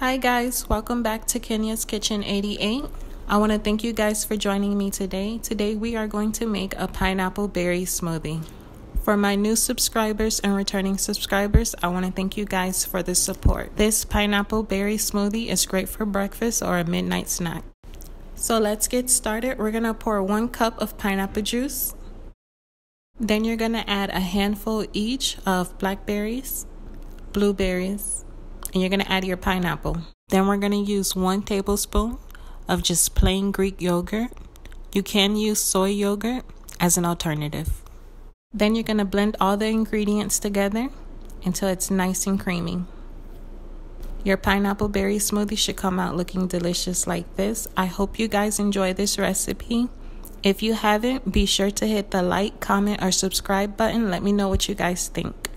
Hi guys, welcome back to Kenya's Kitchen 88. I want to thank you guys for joining me today. Today we are going to make a pineapple berry smoothie. For my new subscribers and returning subscribers, I want to thank you guys for the support. This pineapple berry smoothie is great for breakfast or a midnight snack. So let's get started. We're going to pour one cup of pineapple juice. Then you're going to add a handful each of blackberries, blueberries, and you're going to add your pineapple. Then we're going to use one tablespoon of just plain Greek yogurt. You can use soy yogurt as an alternative. Then you're going to blend all the ingredients together until it's nice and creamy. Your pineapple berry smoothie should come out looking delicious like this. I hope you guys enjoy this recipe. If you haven't, be sure to hit the like, comment, or subscribe button. Let me know what you guys think.